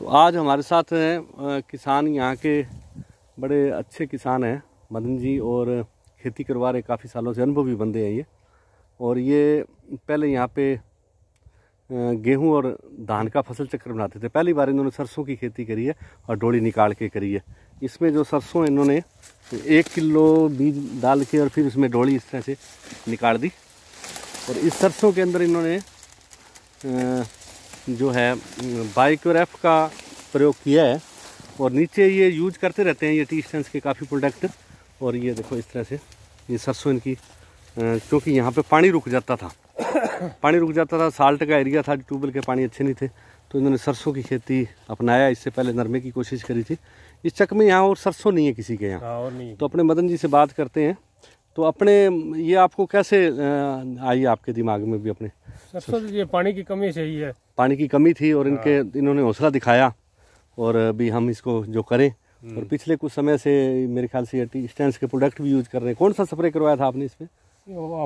तो आज हमारे साथ हैं किसान यहाँ के बड़े अच्छे किसान हैं मदन जी और खेती करवा रहे काफ़ी सालों से अनुभवी बंदे हैं ये और ये पहले यहाँ पे गेहूं और धान का फसल चक्र बनाते थे पहली बार इन्होंने सरसों की खेती करी है और डोली निकाल के करी है इसमें जो सरसों इन्होंने एक किलो बीज डाल के और फिर उसमें डोली इस तरह से निकाल दी और इस सरसों के अंदर इन्होंने जो है बाइक्रेफ का प्रयोग किया है और नीचे ये यूज करते रहते हैं ये टी स्टेंस के काफ़ी प्रोडक्ट और ये देखो इस तरह से ये सरसों इनकी क्योंकि यहाँ पे पानी रुक जाता था पानी रुक जाता था साल्ट का एरिया था ट्यूबवेल के पानी अच्छे नहीं थे तो इन्होंने सरसों की खेती अपनाया इससे पहले नरमे की कोशिश करी थी इस चक में यहाँ और सरसों नहीं है किसी के यहाँ हाँ, तो अपने मदन जी से बात करते हैं तो अपने ये आपको कैसे आई आपके दिमाग में भी अपने सरसों तो ये पानी की कमी से ही है पानी की कमी थी और इनके हाँ। इन्होंने हौसला दिखाया और अभी हम इसको जो करें हम्म। और पिछले कुछ समय से मेरे ख्याल से टी स्टैंड के प्रोडक्ट भी यूज कर रहे हैं कौन सा स्प्रे करवाया था आपने इसमें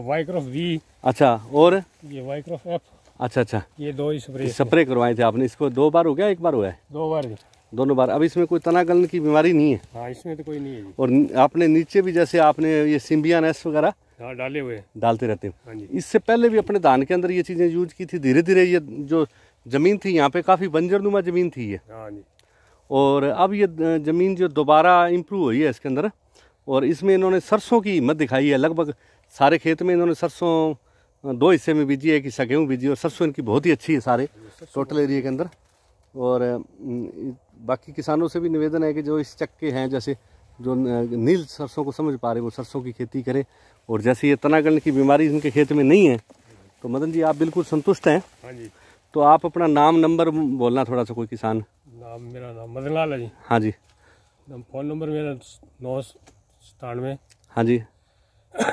वाइक्रोफ वी अच्छा और ये वाइक्रोफ एफ अच्छा अच्छा ये दो ही स्प्रे स्प्रे करवाए थे आपने इसको दो बार हो गया एक बार हुआ है दो बार दोनों बार अब इसमें कोई तना गलन की बीमारी नहीं है हाँ इसमें तो कोई नहीं है और आपने नीचे भी जैसे आपने ये सिम्बियान एस वगैरह हाँ डाले हुए डालते रहते हैं हाँ इससे पहले भी अपने धान के अंदर ये चीज़ें यूज की थी धीरे धीरे ये जो ज़मीन थी यहाँ पे काफ़ी बंजर नुमा ज़मीन थी ये हाँ जी और अब ये ज़मीन जो दोबारा इम्प्रूव हुई है इसके अंदर और इसमें इन्होंने सरसों की हिम्मत दिखाई है लगभग सारे खेत में इन्होंने सरसों दो हिस्से में बीजी है कि गेहूँ बीजी और सरसों इनकी बहुत ही अच्छी है सारे टोटल हाँ एरिया के अंदर और बाकी किसानों से भी निवेदन है कि जो इस चक्के हैं जैसे जो नील सरसों को समझ पा रहे वो सरसों की खेती करें और जैसे ये तनागण की बीमारी इनके खेत में नहीं है तो मदन जी आप बिल्कुल संतुष्ट हैं हाँ जी तो आप अपना नाम नंबर बोलना थोड़ा सा कोई किसान नाम मेरा नाम मदन लाल है जी हाँ जी फ़ोन नंबर मेरा नौ सतानवे हाँ जी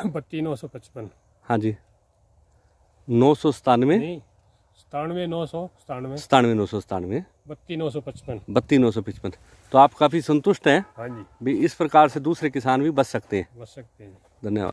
बत्ती नौ सौ पचपन हाँ जी नौ सौ सतानवे सतानवे नौ सौ सतानवे सतानवे नौ सौ सतानवे बत्तीस नौ सौ पचपन बत्तीस नौ सौ पचपन तो आप काफ़ी संतुष्ट हैं हाँ जी भी इस प्रकार से दूसरे किसान भी बच सकते हैं बच सकते हैं धन्यवाद